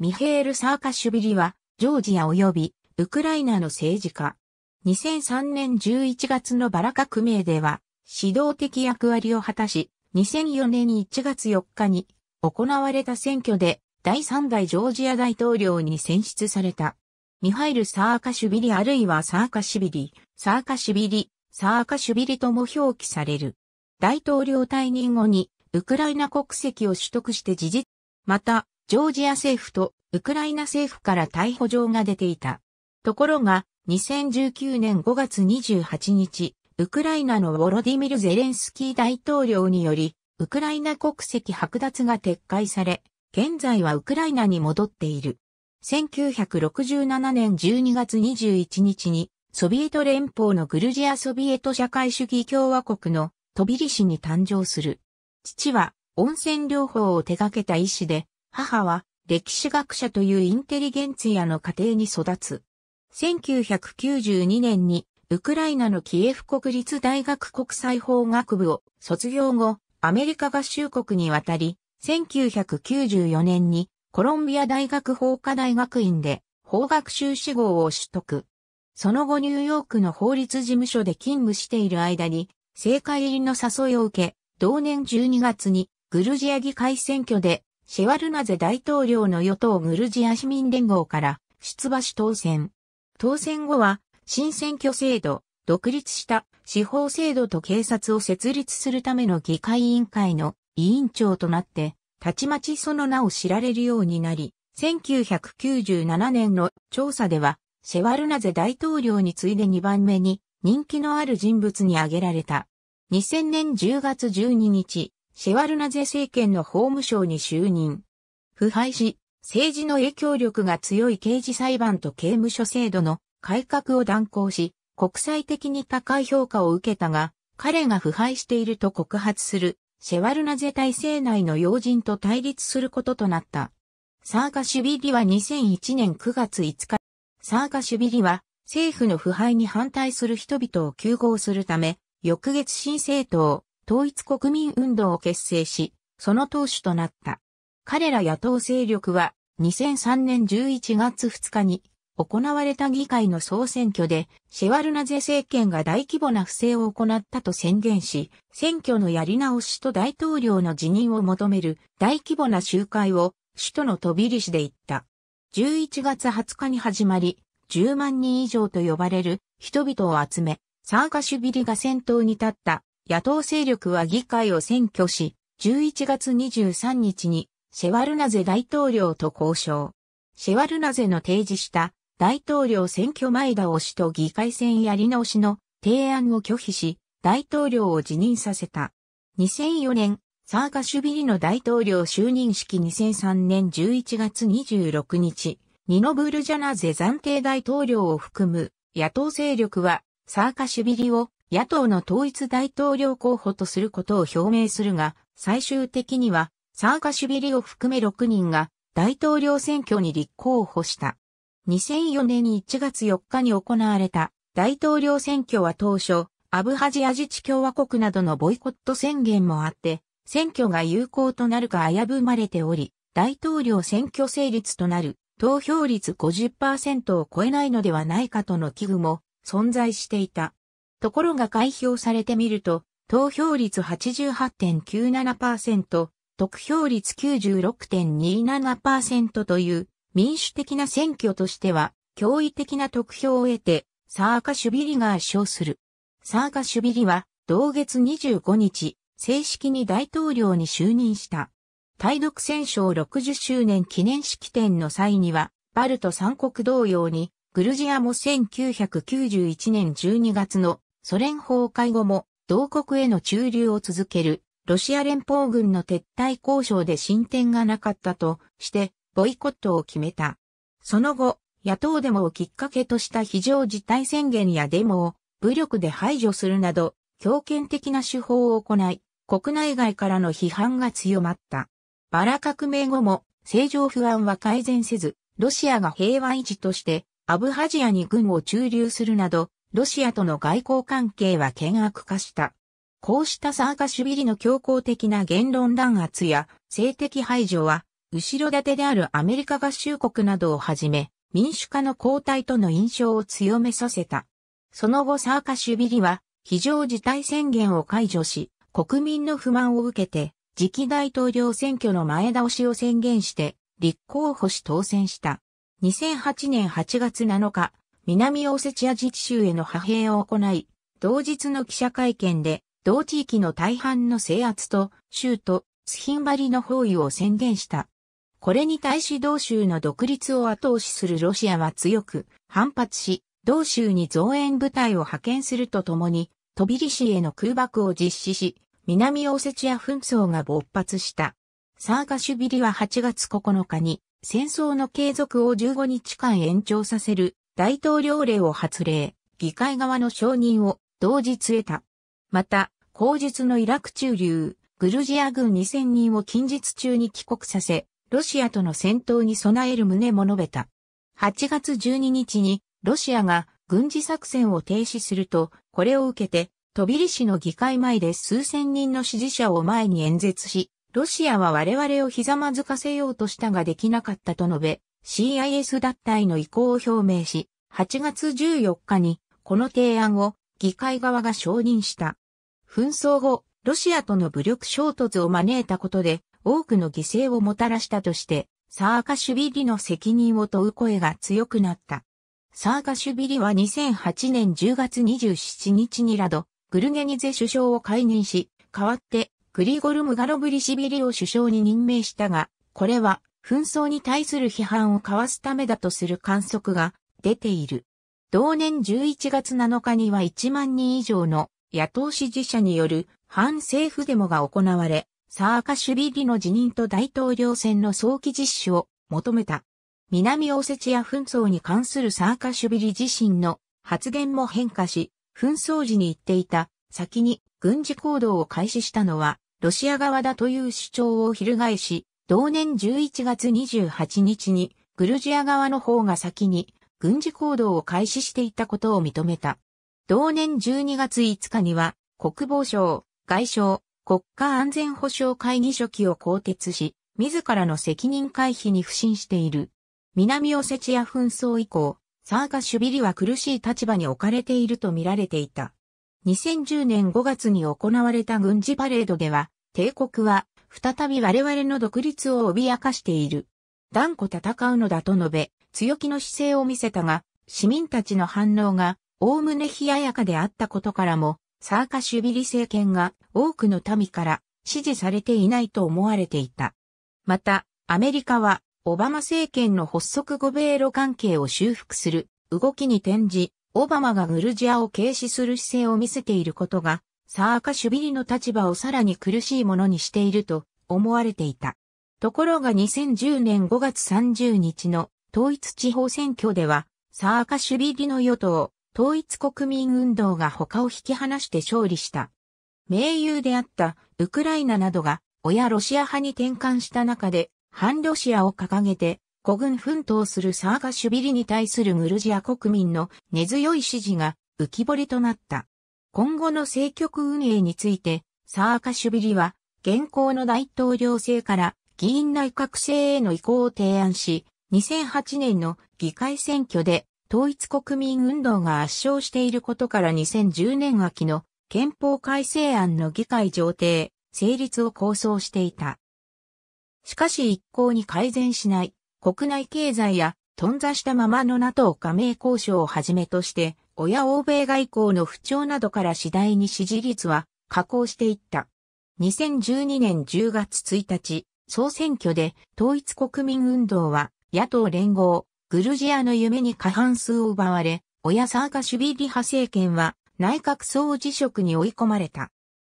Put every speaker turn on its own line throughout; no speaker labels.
ミヘール・サーカシュビリは、ジョージア及び、ウクライナの政治家。2003年11月のバラ革命では、指導的役割を果たし、2004年1月4日に行われた選挙で第3代ジョージア大統領に選出された。ミハイル・サーカシュビリあるいはサーカシュビリ、サーカシュビリ、サーカシュビリとも表記される。大統領退任後にウクライナ国籍を取得して事実。また、ジョージア政府とウクライナ政府から逮捕状が出ていた。ところが、2019年5月28日、ウクライナのウォロディミル・ゼレンスキー大統領により、ウクライナ国籍剥奪が撤回され、現在はウクライナに戻っている。1967年12月21日に、ソビエト連邦のグルジアソビエト社会主義共和国のトビリシに誕生する。父は温泉療法を手掛けた医師で、母は歴史学者というインテリゲンツィアの家庭に育つ。1992年にウクライナのキエフ国立大学国際法学部を卒業後、アメリカ合衆国に渡り、1994年にコロンビア大学法科大学院で法学修士号を取得。その後ニューヨークの法律事務所で勤務している間に、政界入りの誘いを受け、同年12月にグルジア議会選挙でシェワルナゼ大統領の与党グルジア市民連合から出馬し当選。当選後は新選挙制度、独立した司法制度と警察を設立するための議会委員会の委員長となって、たちまちその名を知られるようになり、1997年の調査では、シェワルナゼ大統領に次いで2番目に人気のある人物に挙げられた。2000年10月12日、シェワルナゼ政権の法務省に就任。腐敗し、政治の影響力が強い刑事裁判と刑務所制度の改革を断行し、国際的に高い評価を受けたが、彼が腐敗していると告発する、シェワルナゼ体制内の要人と対立することとなった。サーカシュビリは2001年9月5日、サーカシュビリは政府の腐敗に反対する人々を救護するため、翌月新政党、統一国民運動を結成し、その党首となった。彼ら野党勢力は2003年11月2日に行われた議会の総選挙でシェワルナゼ政権が大規模な不正を行ったと宣言し、選挙のやり直しと大統領の辞任を求める大規模な集会を首都の飛び入しで行った。11月20日に始まり、10万人以上と呼ばれる人々を集め、サーカシュビリが先頭に立った野党勢力は議会を占拠し、11月23日にシェワルナゼ大統領と交渉。シェワルナゼの提示した大統領選挙前倒しと議会選やり直しの提案を拒否し、大統領を辞任させた。2004年、サーカシュビリの大統領就任式2003年11月26日、ニノブルジャナゼ暫定大統領を含む野党勢力はサーカシュビリを野党の統一大統領候補とすることを表明するが、最終的にはサーカシュビリを含め6人が大統領選挙に立候補した。2004年に1月4日に行われた大統領選挙は当初、アブハジア自治共和国などのボイコット宣言もあって、選挙が有効となるか危ぶまれており、大統領選挙成立となる投票率50%を超えないのではないかとの危惧も存在していた。ところが開票されてみると、投票率88.97%、得票率96.27%という民主的な選挙としては驚異的な得票を得てサーカシュビリが圧勝する。サーカシュビリは同月25日正式に大統領に就任した。対独戦勝60周年記念式典の際にはバルト三国同様にグルジアも1991年12月のソ連崩壊後も同国への駐留を続けるロシア連邦軍の撤退交渉で進展がなかったとしてボイコットを決めた。その後、野党デモをきっかけとした非常事態宣言やデモを武力で排除するなど強権的な手法を行い、国内外からの批判が強まった。バラ革命後も正常不安は改善せず、ロシアが平和維持としてアブハジアに軍を駐留するなどロシアとの外交関係は険悪化した。こうしたサーカシュビリの強硬的な言論弾圧や性的排除は、後ろ盾であるアメリカ合衆国などをはじめ、民主化の後退との印象を強めさせた。その後サーカシュビリは、非常事態宣言を解除し、国民の不満を受けて、次期大統領選挙の前倒しを宣言して、立候補し当選した。2008年8月7日、南オセチア自治州への派兵を行い、同日の記者会見で、同地域の大半の制圧と、州都、スヒンバリの包囲を宣言した。これに対し同州の独立を後押しするロシアは強く反発し、同州に増援部隊を派遣するとともに、トビリシへの空爆を実施し、南オセチア紛争が勃発した。サーカシュビリは8月9日に戦争の継続を15日間延長させる大統領令を発令、議会側の承認を同日得た。また、後日のイラク駐留、グルジア軍2000人を近日中に帰国させ、ロシアとの戦闘に備える旨も述べた。8月12日に、ロシアが軍事作戦を停止すると、これを受けて、トビリシの議会前で数千人の支持者を前に演説し、ロシアは我々をひざまずかせようとしたができなかったと述べ、CIS 脱退の意向を表明し、8月14日にこの提案を議会側が承認した。紛争後、ロシアとの武力衝突を招いたことで多くの犠牲をもたらしたとして、サーカシュビリの責任を問う声が強くなった。サーカシュビリは2008年10月27日にラド、グルゲニゼ首相を解任し、代わってグリゴル・ムガロブリシビリを首相に任命したが、これは紛争に対する批判をかわすためだとする観測が出ている。同年11月7日には1万人以上の野党支持者による反政府デモが行われ、サーカシュビリの辞任と大統領選の早期実施を求めた。南オセチア紛争に関するサーカシュビリ自身の発言も変化し、紛争時に言っていた先に軍事行動を開始したのはロシア側だという主張を翻し、同年11月28日にグルジア側の方が先に軍事行動を開始していたことを認めた。同年12月5日には国防省、外省、国家安全保障会議書記を更迭し、自らの責任回避に不信している。南オセチア紛争以降、サーカシュビリは苦しい立場に置かれていると見られていた。2010年5月に行われた軍事パレードでは、帝国は再び我々の独立を脅かしている。断固戦うのだと述べ、強気の姿勢を見せたが、市民たちの反応が、おおむね冷ややかであったことからも、サーカシュビリ政権が多くの民から支持されていないと思われていた。また、アメリカは、オバマ政権の発足後米ロ関係を修復する動きに転じ、オバマがグルジアを軽視する姿勢を見せていることがサーカシュビリの立場をさらに苦しいものにしていると思われていた。ところが2010年5月30日の統一地方選挙では、サーカシュビリの与党、統一国民運動が他を引き離して勝利した。盟友であったウクライナなどが親ロシア派に転換した中で反ロシアを掲げて孤軍奮闘するサーカシュビリに対するグルジア国民の根強い支持が浮き彫りとなった。今後の政局運営について、サーカシュビリは、現行の大統領制から議員内閣制への移行を提案し、2008年の議会選挙で統一国民運動が圧勝していることから2010年秋の憲法改正案の議会上程、成立を構想していた。しかし一向に改善しない国内経済や頓挫したままの NATO 加盟交渉をはじめとして親欧米外交の不調などから次第に支持率は下降していった。2012年10月1日、総選挙で統一国民運動は野党連合、グルジアの夢に過半数を奪われ、親サーカシュビリ派政権は内閣総辞職に追い込まれた。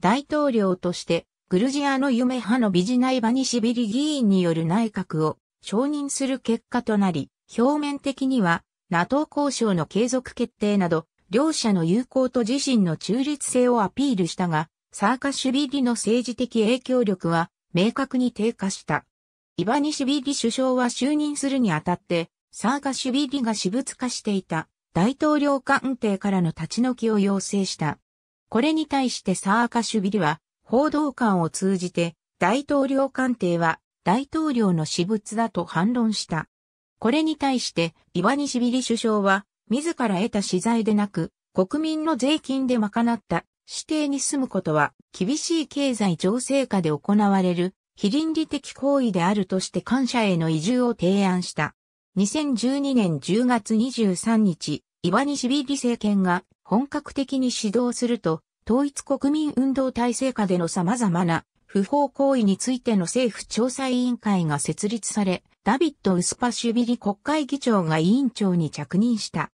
大統領としてグルジアの夢派のビジナイバニシビリ議員による内閣を承認する結果となり、表面的には NATO 交渉の継続決定など、両者の友好と自身の中立性をアピールしたが、サーカシュビリの政治的影響力は明確に低下した。イバニシュビリ首相は就任するにあたって、サーカシュビリが私物化していた大統領官邸からの立ち退きを要請した。これに対してサーカシュビリは報道官を通じて大統領官邸は大統領の私物だと反論した。これに対して、イワニシビリ首相は、自ら得た資材でなく、国民の税金で賄った指定に住むことは、厳しい経済情勢下で行われる、非倫理的行為であるとして感謝への移住を提案した。2012年10月23日、イワニシビリ政権が本格的に指導すると、統一国民運動体制下での様々な不法行為についての政府調査委員会が設立され、ダビッド・ウスパシュビリ国会議長が委員長に着任した。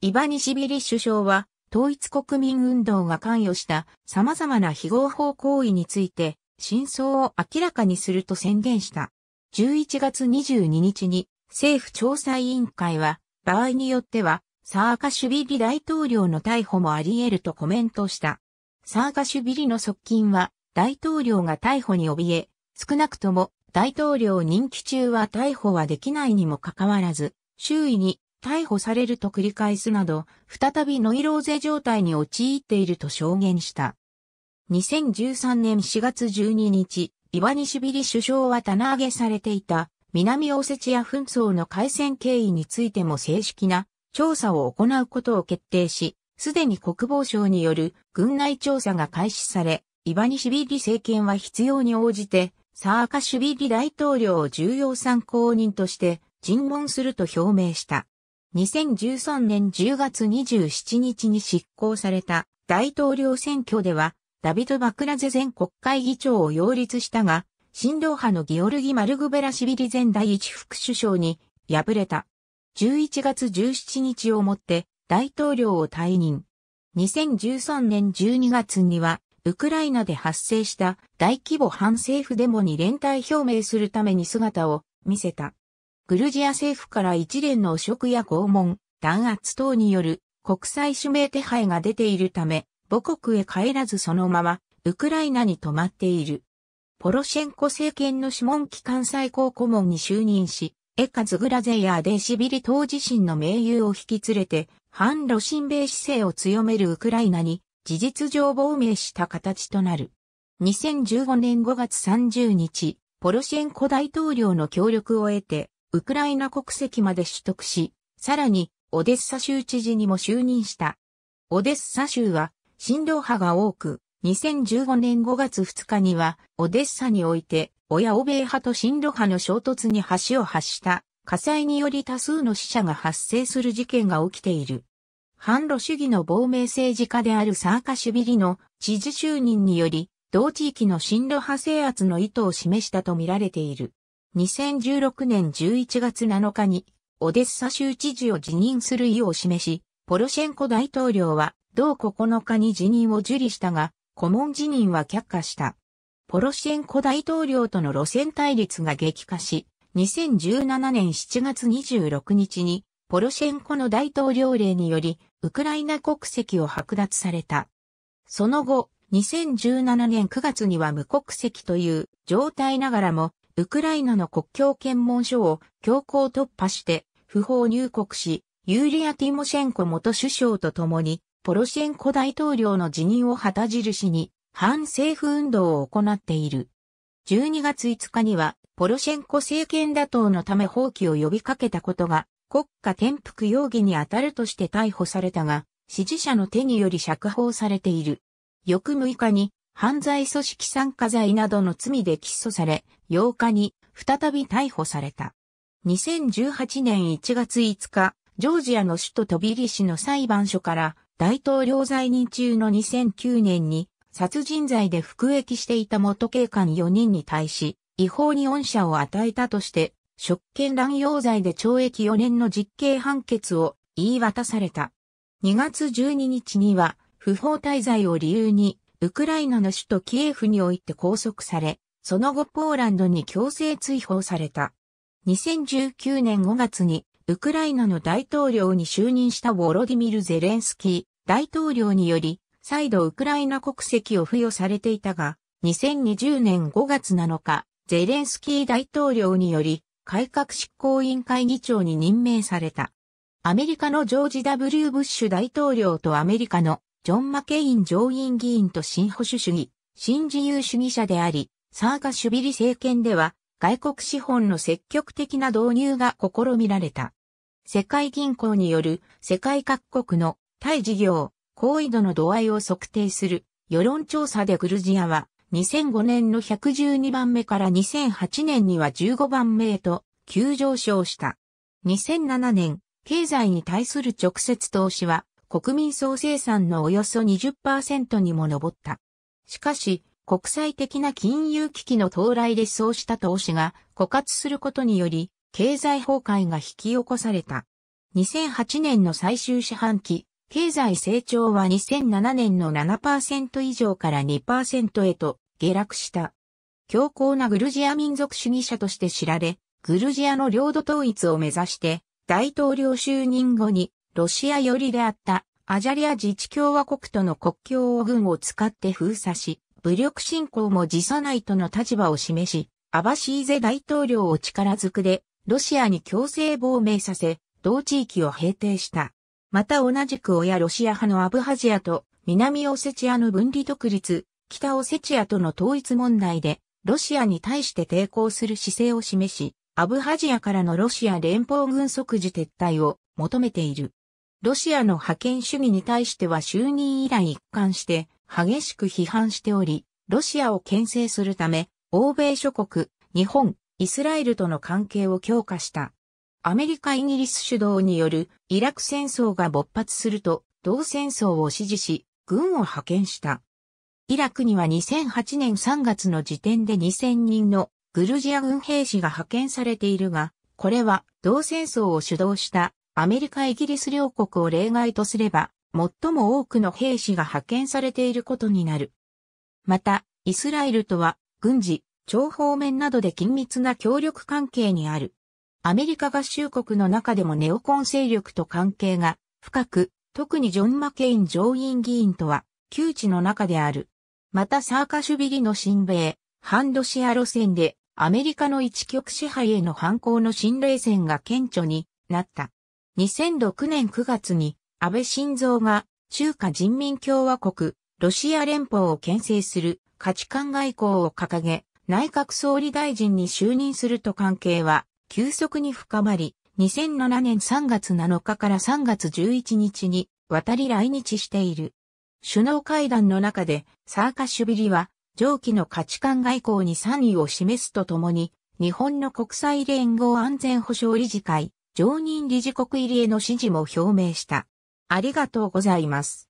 イバニシビリ首相は、統一国民運動が関与した様々な非合法行為について、真相を明らかにすると宣言した。11月22日に政府調査委員会は、場合によっては、サーカシュビリ大統領の逮捕もあり得るとコメントした。サーカシュビリの側近は、大統領が逮捕に怯え、少なくとも大統領任期中は逮捕はできないにもかかわらず、周囲に逮捕されると繰り返すなど、再びノイローゼ状態に陥っていると証言した。2013年4月12日、イバニシビリ首相は棚上げされていた南オセチア紛争の開戦経緯についても正式な調査を行うことを決定し、すでに国防省による軍内調査が開始され、イバニシビリ政権は必要に応じてサーカシュビリ大統領を重要参考人として尋問すると表明した。2013年10月27日に執行された大統領選挙では、ダビド・バクラゼ前国会議長を擁立したが、新党派のギオルギ・マルグベラシビリ前第一副首相に敗れた。11月17日をもって大統領を退任。2013年12月にはウクライナで発生した大規模反政府デモに連帯表明するために姿を見せた。グルジア政府から一連の汚職や拷問、弾圧等による国際指名手配が出ているため、母国へ帰らずそのまま、ウクライナに泊まっている。ポロシェンコ政権の諮問機関最高顧問に就任し、エカズグラゼヤーデシビリ島自身の盟友を引き連れて、反ロシン米姿勢を強めるウクライナに事実上亡命した形となる。2015年5月30日、ポロシェンコ大統領の協力を得て、ウクライナ国籍まで取得し、さらに、オデッサ州知事にも就任した。オデッサ州は、親ロ派が多く、2015年5月2日には、オデッサにおいて、親欧米派と親ロ派の衝突に橋を発した、火災により多数の死者が発生する事件が起きている。反路主義の亡命政治家であるサーカシュビリの知事就任により、同地域の進路派制圧の意図を示したと見られている。2016年11月7日に、オデッサ州知事を辞任する意を示し、ポロシェンコ大統領は、同9日に辞任を受理したが、顧問辞任は却下した。ポロシェンコ大統領との路線対立が激化し、2017年7月26日に、ポロシェンコの大統領令により、ウクライナ国籍を剥奪された。その後、2017年9月には無国籍という状態ながらも、ウクライナの国境検問所を強行突破して不法入国し、ユーリア・ティモシェンコ元首相と共に、ポロシェンコ大統領の辞任を旗印に、反政府運動を行っている。12月5日には、ポロシェンコ政権打倒のため放棄を呼びかけたことが国家転覆容疑に当たるとして逮捕されたが、支持者の手により釈放されている。翌6日に犯罪組織参加罪などの罪で起訴され、8日に再び逮捕された。2018年1月5日、ジョージアの首都トビリシの裁判所から大統領在任中の2009年に殺人罪で服役していた元警官4人に対し、違法に恩赦を与えたとして職権乱用罪で懲役4年の実刑判決を言い渡された。2月12日には、不法滞在を理由に、ウクライナの首都キエフにおいて拘束され、その後ポーランドに強制追放された。2019年5月に、ウクライナの大統領に就任したウォロディミル・ゼレンスキー大統領により、再度ウクライナ国籍を付与されていたが、2020年5月7日、ゼレンスキー大統領により、改革執行委員会議長に任命された。アメリカのジョージ・ W・ ブッシュ大統領とアメリカのジョン・マケイン上院議員と新保守主義、新自由主義者であり、サーガ・シュビリ政権では外国資本の積極的な導入が試みられた。世界銀行による世界各国の対事業、行為度の度合いを測定する世論調査でグルジアは2005年の112番目から2008年には15番目へと急上昇した。2007年、経済に対する直接投資は国民総生産のおよそ20%にも上った。しかし、国際的な金融危機の到来でそうした投資が枯渇することにより、経済崩壊が引き起こされた。2008年の最終四半期、経済成長は2007年の7%以上から2%へと下落した。強硬なグルジア民族主義者として知られ、グルジアの領土統一を目指して、大統領就任後にロシア寄りであったアジャリア自治共和国との国境を軍を使って封鎖し、武力侵攻も辞さないとの立場を示し、アバシーゼ大統領を力ずくでロシアに強制亡命させ、同地域を平定した。また同じく親ロシア派のアブハジアと南オセチアの分離独立、北オセチアとの統一問題で、ロシアに対して抵抗する姿勢を示し、アブハジアからのロシア連邦軍即時撤退を求めている。ロシアの覇権主義に対しては就任以来一貫して激しく批判しており、ロシアを牽制するため、欧米諸国、日本、イスラエルとの関係を強化した。アメリカ・イギリス主導によるイラク戦争が勃発すると、同戦争を支持し、軍を派遣した。イラクには2008年3月の時点で2000人のグルジア軍兵士が派遣されているが、これは同戦争を主導したアメリカ・イギリス両国を例外とすれば、最も多くの兵士が派遣されていることになる。また、イスラエルとは軍事、情報面などで緊密な協力関係にある。アメリカ合衆国の中でもネオコン勢力と関係が深く、特にジョン・マケイン上院議員とは、窮地の中である。またサーカシュビリの親米、ハンドシア路線で、アメリカの一極支配への反抗の新冷戦が顕著になった。2006年9月に、安倍晋三が中華人民共和国、ロシア連邦を牽制する価値観外交を掲げ、内閣総理大臣に就任すると関係は急速に深まり、2007年3月7日から3月11日に渡り来日している。首脳会談の中でサーカシュビリは上記の価値観外交に賛意を示すとともに、日本の国際連合安全保障理事会、常任理事国入りへの支持も表明した。ありがとうございます。